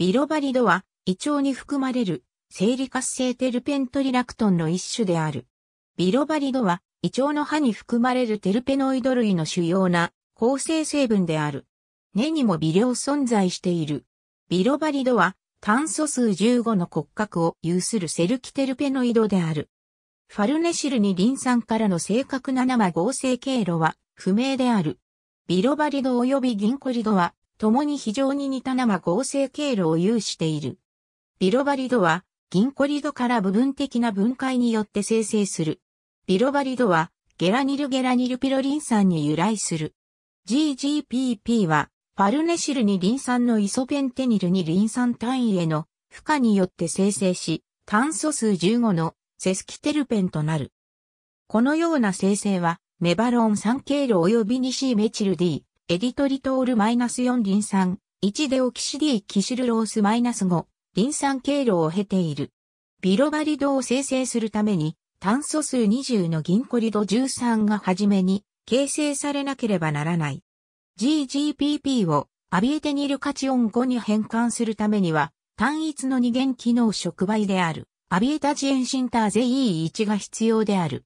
ビロバリドは、胃腸に含まれる、生理活性テルペントリラクトンの一種である。ビロバリドは、胃腸の歯に含まれるテルペノイド類の主要な構成成分である。根にも微量存在している。ビロバリドは、炭素数15の骨格を有するセルキテルペノイドである。ファルネシルにリン酸からの正確な生合成経路は不明である。ビロバリド及びギンコリドは共に非常に似た生合成経路を有している。ビロバリドは、銀コリドから部分的な分解によって生成する。ビロバリドは、ゲラニルゲラニルピロリン酸に由来する。GGPP は、パルネシルにリン酸のイソペンテニルにリン酸単位への負荷によって生成し、炭素数15のセスキテルペンとなる。このような生成は、メバロン酸経路及びシー・メチル D、エディトリトール -4 リン酸、1デオキシディキシルロース -5、リン酸経路を経ている。ビロバリドを生成するために、炭素数20の銀コリド13がはじめに形成されなければならない。GGPP をアビエテニルカチオン5に変換するためには、単一の二元機能触媒である、アビエタジエンシンターゼ E1 が必要である。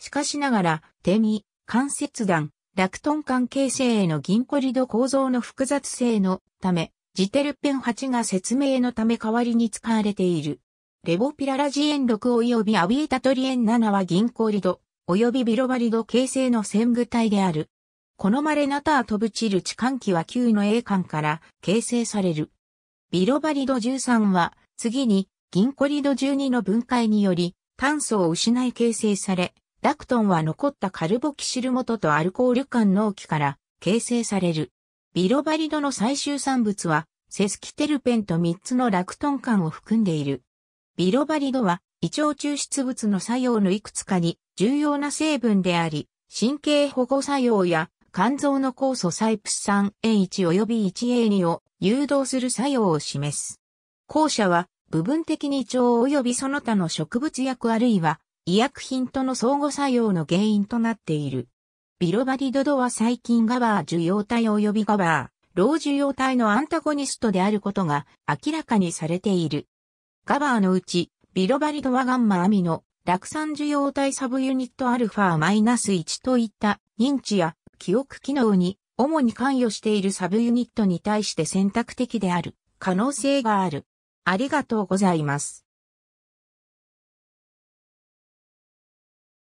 しかしながら、手見関節弾、ラクトン関係性への銀コリド構造の複雑性のため、ジテルペン8が説明のため代わりに使われている。レボピララジエン6及びアビエタトリエン7は銀コリド及びビロバリド形成の線具体である。好まれなター飛ぶチルチ換気は9の A 間から形成される。ビロバリド13は次に銀コリド12の分解により炭素を失い形成され、ラクトンは残ったカルボキシル元とアルコール間納期から形成される。ビロバリドの最終産物は、セスキテルペンと3つのラクトン間を含んでいる。ビロバリドは、胃腸抽出物の作用のいくつかに重要な成分であり、神経保護作用や肝臓の酵素サイプス 3A1 及び 1A2 を誘導する作用を示す。後者は部分的に腸及びその他の植物薬あるいは医薬品との相互作用の原因となっている。ビロバディドドは細菌ガバー受容体及びガバー、老受容体のアンタゴニストであることが明らかにされている。ガバーのうち、ビロバリドはガンマアミの、酪酸受容体サブユニットアルファマイナス1といった認知や記憶機能に主に関与しているサブユニットに対して選択的である可能性がある。ありがとうございます。